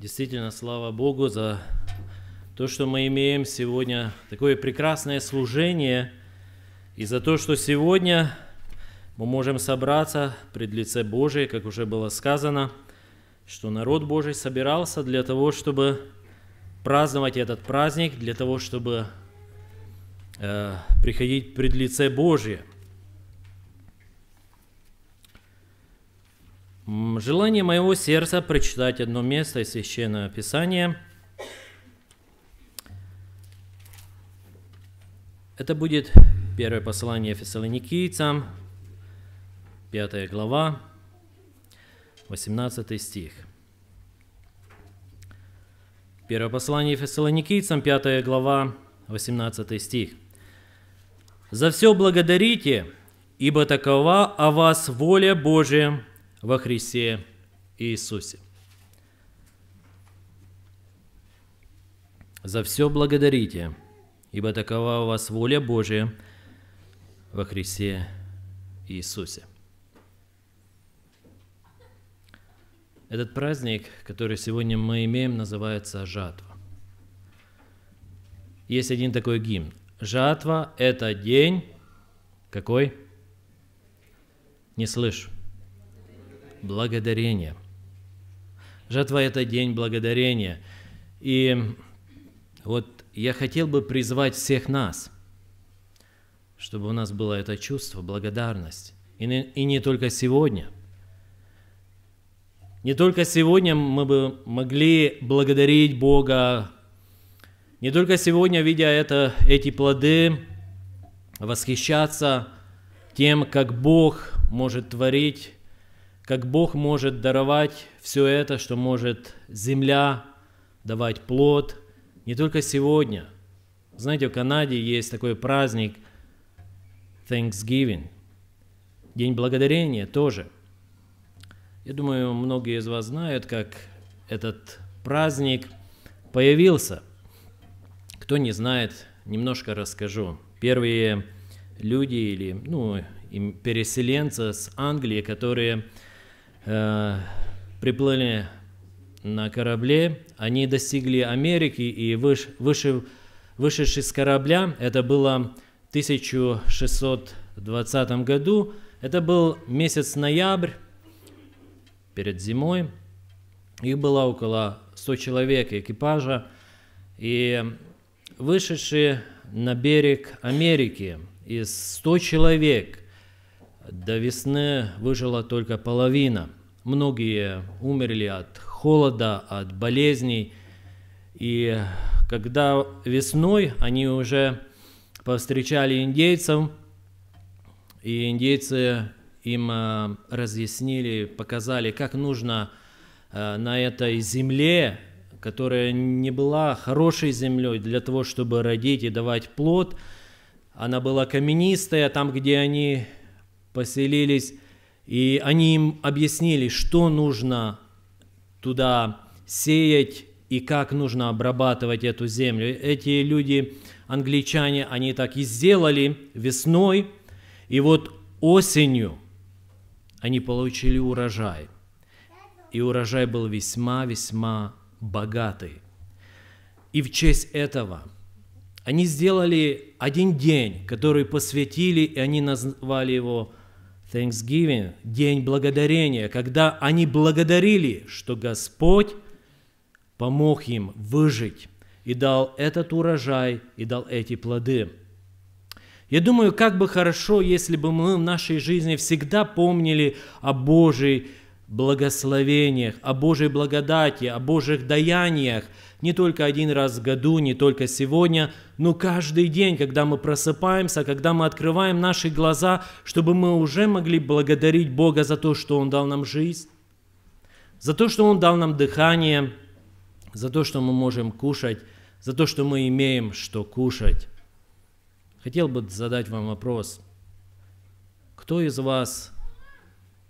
Действительно, слава Богу за то, что мы имеем сегодня такое прекрасное служение, и за то, что сегодня мы можем собраться пред лице Божие, как уже было сказано, что народ Божий собирался для того, чтобы праздновать этот праздник, для того, чтобы э, приходить пред лице Божие. Желание моего сердца прочитать одно место из Священного Писания. Это будет первое послание фессалоникийцам, 5 глава, 18 стих. Первое послание фессалоникийцам, 5 глава, 18 стих. «За все благодарите, ибо такова о вас воля Божия во Христе Иисусе. За все благодарите, ибо такова у вас воля Божия во Христе Иисусе. Этот праздник, который сегодня мы имеем, называется жатва. Есть один такой гимн. Жатва – это день какой? Не слышу благодарения. Жатва – это день благодарения. И вот я хотел бы призвать всех нас, чтобы у нас было это чувство, благодарность. И не, и не только сегодня. Не только сегодня мы бы могли благодарить Бога, не только сегодня, видя это, эти плоды, восхищаться тем, как Бог может творить как Бог может даровать все это, что может земля давать плод, не только сегодня. Знаете, в Канаде есть такой праздник Thanksgiving, День Благодарения тоже. Я думаю, многие из вас знают, как этот праздник появился. Кто не знает, немножко расскажу. Первые люди или ну, переселенцы с Англии, которые Э, приплыли на корабле, они достигли Америки и выш, выше, вышедший с корабля, это было в 1620 году, это был месяц ноябрь, перед зимой, их было около 100 человек экипажа, и вышедшие на берег Америки из 100 человек – до весны выжила только половина. Многие умерли от холода, от болезней. И когда весной они уже повстречали индейцев, и индейцы им э, разъяснили, показали, как нужно э, на этой земле, которая не была хорошей землей для того, чтобы родить и давать плод, она была каменистая, там, где они поселились, и они им объяснили, что нужно туда сеять и как нужно обрабатывать эту землю. Эти люди, англичане, они так и сделали весной, и вот осенью они получили урожай. И урожай был весьма-весьма богатый. И в честь этого они сделали один день, который посвятили, и они назвали его Thanksgiving, День Благодарения, когда они благодарили, что Господь помог им выжить и дал этот урожай, и дал эти плоды. Я думаю, как бы хорошо, если бы мы в нашей жизни всегда помнили о Божьей благословениях, о Божьей благодати, о Божьих даяниях – не только один раз в году, не только сегодня, но каждый день, когда мы просыпаемся, когда мы открываем наши глаза, чтобы мы уже могли благодарить Бога за то, что Он дал нам жизнь, за то, что Он дал нам дыхание, за то, что мы можем кушать, за то, что мы имеем что кушать. Хотел бы задать вам вопрос. Кто из вас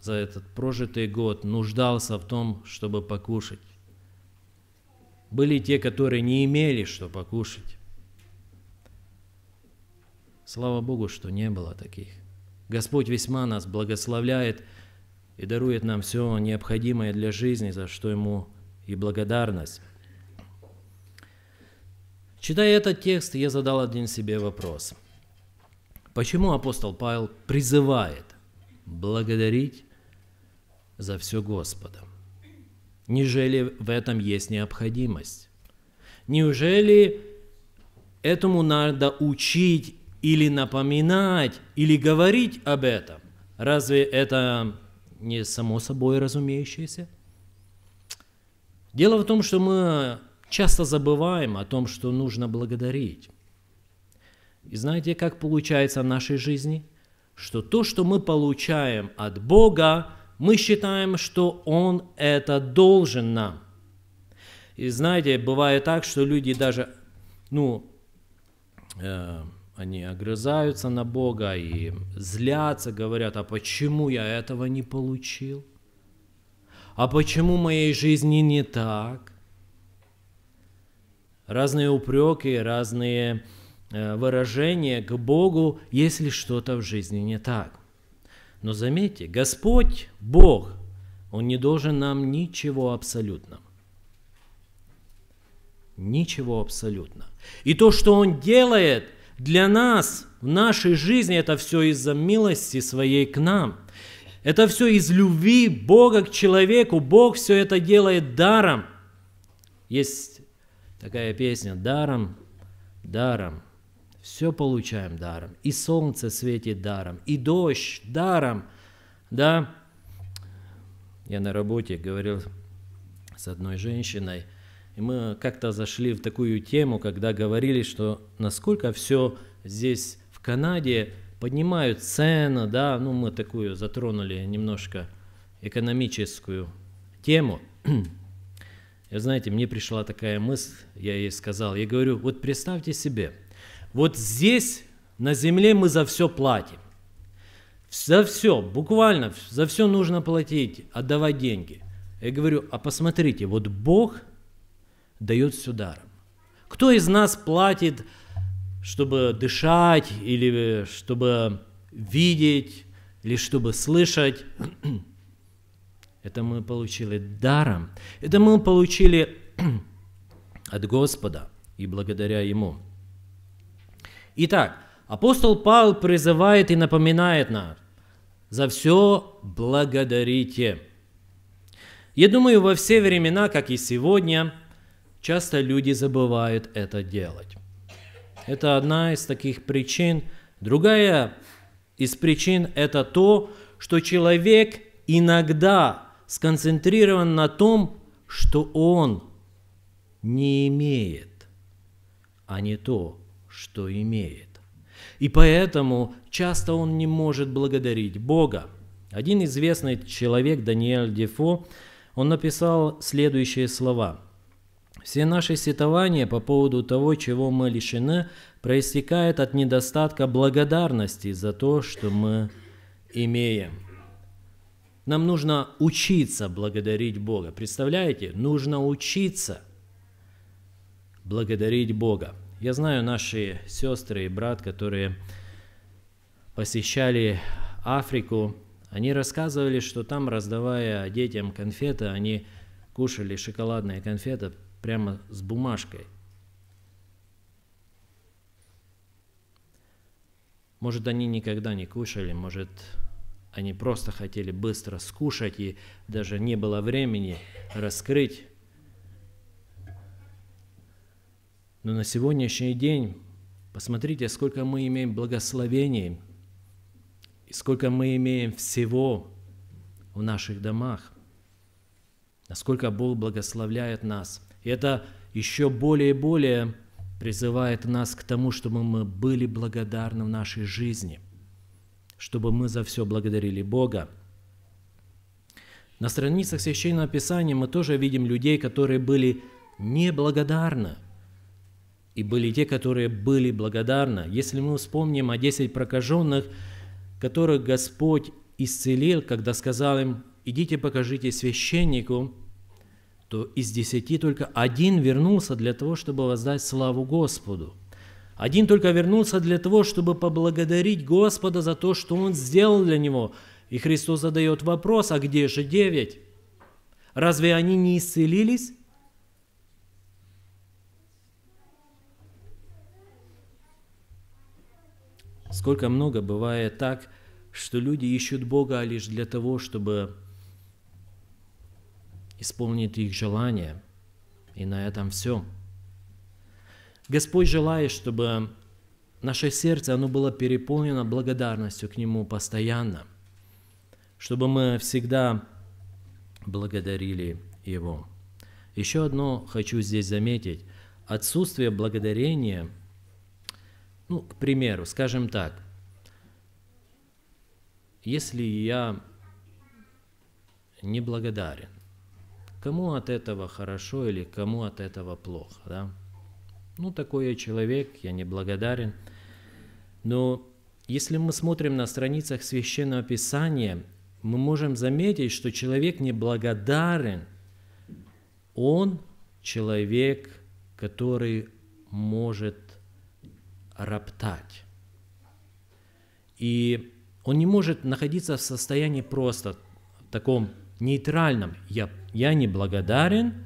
за этот прожитый год нуждался в том, чтобы покушать? Были те, которые не имели что покушать. Слава Богу, что не было таких. Господь весьма нас благословляет и дарует нам все необходимое для жизни, за что Ему и благодарность. Читая этот текст, я задал один себе вопрос. Почему апостол Павел призывает благодарить за все Господа? нежели в этом есть необходимость. Неужели этому надо учить или напоминать, или говорить об этом? Разве это не само собой разумеющееся? Дело в том, что мы часто забываем о том, что нужно благодарить. И знаете, как получается в нашей жизни? Что то, что мы получаем от Бога, мы считаем, что Он это должен нам. И знаете, бывает так, что люди даже, ну, э, они огрызаются на Бога и злятся, говорят, а почему я этого не получил? А почему в моей жизни не так? Разные упреки, разные э, выражения к Богу, если что-то в жизни не так. Но заметьте, Господь, Бог, Он не должен нам ничего абсолютно. Ничего абсолютно. И то, что Он делает для нас в нашей жизни, это все из-за милости своей к нам. Это все из любви Бога к человеку. Бог все это делает даром. Есть такая песня «Даром, даром» все получаем даром. И солнце светит даром, и дождь даром. Да? Я на работе говорил с одной женщиной, и мы как-то зашли в такую тему, когда говорили, что насколько все здесь в Канаде поднимают цены, да, ну мы такую затронули немножко экономическую тему. И знаете, мне пришла такая мысль, я ей сказал, я говорю, вот представьте себе – вот здесь, на земле, мы за все платим. За все, буквально, за все нужно платить, отдавать деньги. Я говорю, а посмотрите, вот Бог дает все даром. Кто из нас платит, чтобы дышать, или чтобы видеть, или чтобы слышать? Это мы получили даром. Это мы получили от Господа и благодаря Ему. Итак, апостол Павел призывает и напоминает нам, за все благодарите. Я думаю, во все времена, как и сегодня, часто люди забывают это делать. Это одна из таких причин. Другая из причин – это то, что человек иногда сконцентрирован на том, что он не имеет, а не то, что имеет. И поэтому часто он не может благодарить Бога. Один известный человек, Даниэль Дефо, он написал следующие слова. «Все наши сетования по поводу того, чего мы лишены, проистекает от недостатка благодарности за то, что мы имеем». Нам нужно учиться благодарить Бога. Представляете? Нужно учиться благодарить Бога. Я знаю наши сестры и брат, которые посещали Африку, они рассказывали, что там, раздавая детям конфеты, они кушали шоколадные конфеты прямо с бумажкой. Может, они никогда не кушали, может, они просто хотели быстро скушать, и даже не было времени раскрыть Но на сегодняшний день посмотрите, сколько мы имеем благословений, и сколько мы имеем всего в наших домах, насколько Бог благословляет нас. И это еще более и более призывает нас к тому, чтобы мы были благодарны в нашей жизни, чтобы мы за все благодарили Бога. На страницах Священного Писания мы тоже видим людей, которые были неблагодарны – и были те, которые были благодарны. Если мы вспомним о 10 прокаженных, которых Господь исцелил, когда сказал им, идите покажите священнику, то из десяти только один вернулся для того, чтобы воздать славу Господу. Один только вернулся для того, чтобы поблагодарить Господа за то, что Он сделал для него. И Христос задает вопрос, а где же девять? Разве они не исцелились? Сколько много бывает так, что люди ищут Бога лишь для того, чтобы исполнить их желания. И на этом все. Господь желает, чтобы наше сердце, оно было переполнено благодарностью к Нему постоянно, чтобы мы всегда благодарили Его. Еще одно хочу здесь заметить. Отсутствие благодарения – ну, к примеру, скажем так, если я неблагодарен, кому от этого хорошо или кому от этого плохо, да? Ну, такой я человек, я неблагодарен. Но если мы смотрим на страницах Священного Писания, мы можем заметить, что человек неблагодарен, он человек, который может роптать. И он не может находиться в состоянии просто в таком нейтральном «я, я не благодарен,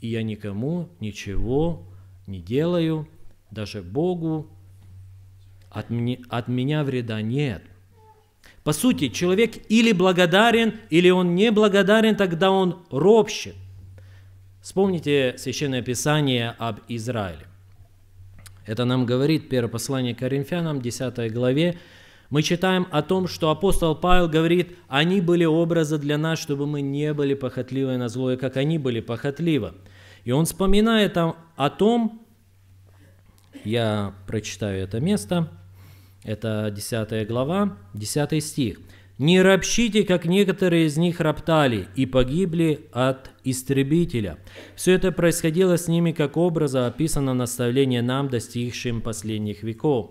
и я никому ничего не делаю, даже Богу, от, мне, от меня вреда нет». По сути, человек или благодарен, или он не благодарен, тогда он ропщет. Вспомните Священное Писание об Израиле. Это нам говорит первое послание Коринфянам, 10 главе. Мы читаем о том, что апостол Павел говорит, они были образы для нас, чтобы мы не были похотливы на злое, как они были похотливы. И он вспоминает о том, я прочитаю это место, это 10 глава, 10 стих – не ропщите, как некоторые из них роптали и погибли от истребителя. Все это происходило с ними, как образа описано наставление нам, достигшим последних веков.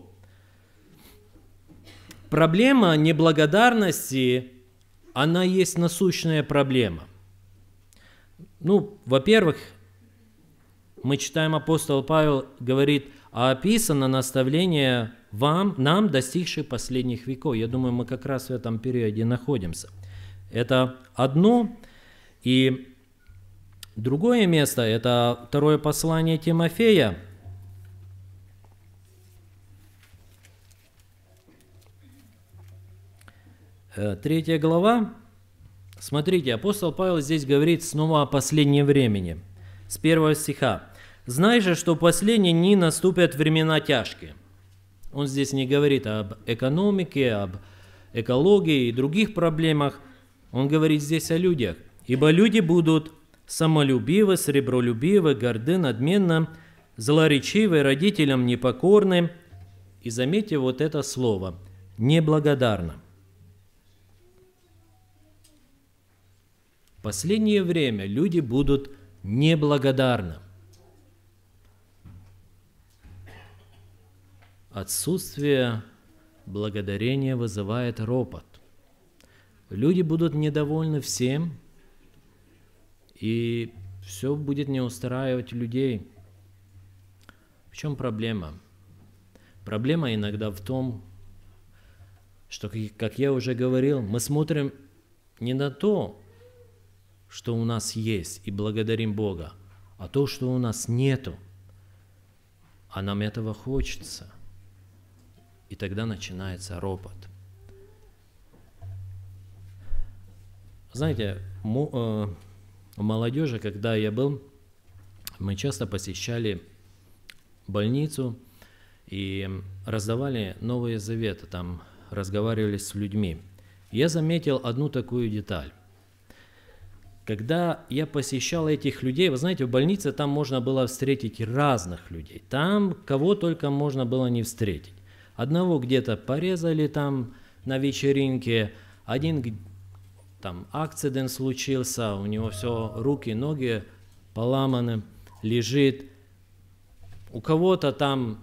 Проблема неблагодарности, она есть насущная проблема. Ну, во-первых, мы читаем, апостол Павел говорит – а описано наставление вам, нам, достигших последних веков. Я думаю, мы как раз в этом периоде находимся. Это одно. И другое место – это второе послание Тимофея, э, Третья глава. Смотрите, апостол Павел здесь говорит снова о последнем времени. С первого стиха. Знай же, что в последние дни наступят времена тяжкие. Он здесь не говорит об экономике, об экологии и других проблемах. Он говорит здесь о людях. Ибо люди будут самолюбивы, сребролюбивы, горды, надменны, злоречивы, родителям непокорны. И заметьте вот это слово – неблагодарно. В последнее время люди будут неблагодарны. Отсутствие благодарения вызывает ропот. Люди будут недовольны всем, и все будет не устраивать людей. В чем проблема? Проблема иногда в том, что, как я уже говорил, мы смотрим не на то, что у нас есть, и благодарим Бога, а то, что у нас нету. А нам этого хочется – и тогда начинается ропот. Знаете, у э, молодежи, когда я был, мы часто посещали больницу и раздавали Новые Заветы, там разговаривали с людьми. Я заметил одну такую деталь. Когда я посещал этих людей, вы знаете, в больнице там можно было встретить разных людей. Там кого только можно было не встретить. Одного где-то порезали там на вечеринке, один там акцидент случился, у него все руки, ноги поломаны, лежит. У кого-то там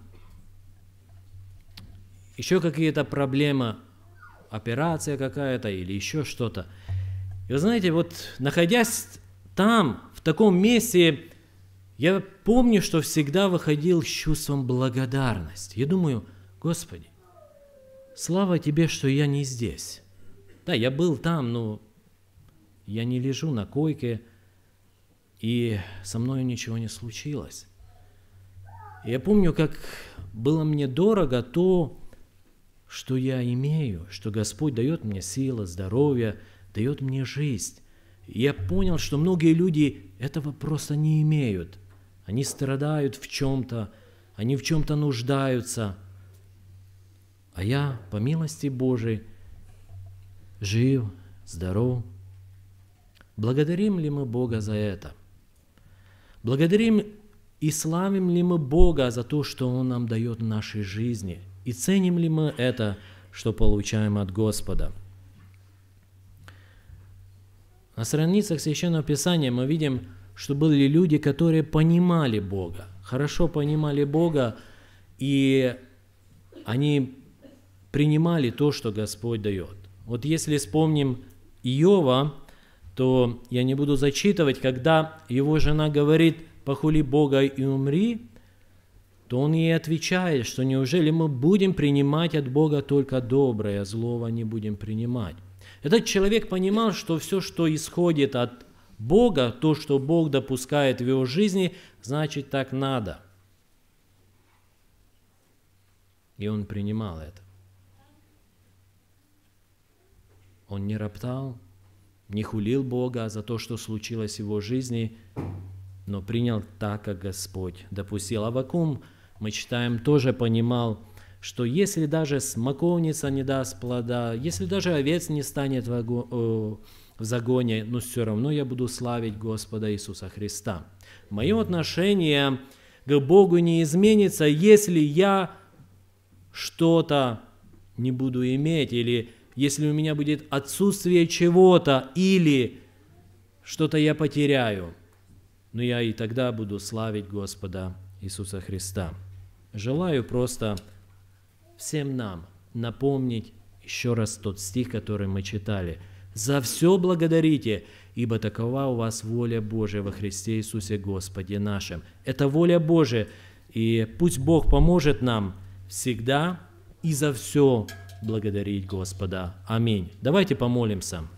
еще какие-то проблемы, операция какая-то или еще что-то. И вы знаете, вот находясь там, в таком месте, я помню, что всегда выходил с чувством благодарности. Я думаю, Господи, слава Тебе, что я не здесь. Да, я был там, но я не лежу на койке, и со мной ничего не случилось. Я помню, как было мне дорого то, что я имею, что Господь дает мне силы, здоровье, дает мне жизнь. я понял, что многие люди этого просто не имеют. Они страдают в чем-то, они в чем-то нуждаются – а я, по милости Божией, жив, здоров. Благодарим ли мы Бога за это? Благодарим и славим ли мы Бога за то, что Он нам дает в нашей жизни? И ценим ли мы это, что получаем от Господа? На страницах Священного Писания мы видим, что были люди, которые понимали Бога, хорошо понимали Бога, и они принимали то, что Господь дает. Вот если вспомним Иова, то я не буду зачитывать, когда его жена говорит «похули Бога и умри», то он ей отвечает, что неужели мы будем принимать от Бога только доброе, а злого не будем принимать. Этот человек понимал, что все, что исходит от Бога, то, что Бог допускает в его жизни, значит так надо. И он принимал это. Он не роптал, не хулил Бога за то, что случилось в его жизни, но принял так, как Господь допустил. Авакум, мы читаем, тоже понимал, что если даже смоковница не даст плода, если даже овец не станет в э, загоне, но все равно я буду славить Господа Иисуса Христа. Мое отношение к Богу не изменится, если я что-то не буду иметь или если у меня будет отсутствие чего-то или что-то я потеряю, но я и тогда буду славить Господа Иисуса Христа. Желаю просто всем нам напомнить еще раз тот стих, который мы читали. «За все благодарите, ибо такова у вас воля Божия во Христе Иисусе Господе нашем. Это воля Божия, и пусть Бог поможет нам всегда и за все благодарить Господа. Аминь. Давайте помолимся.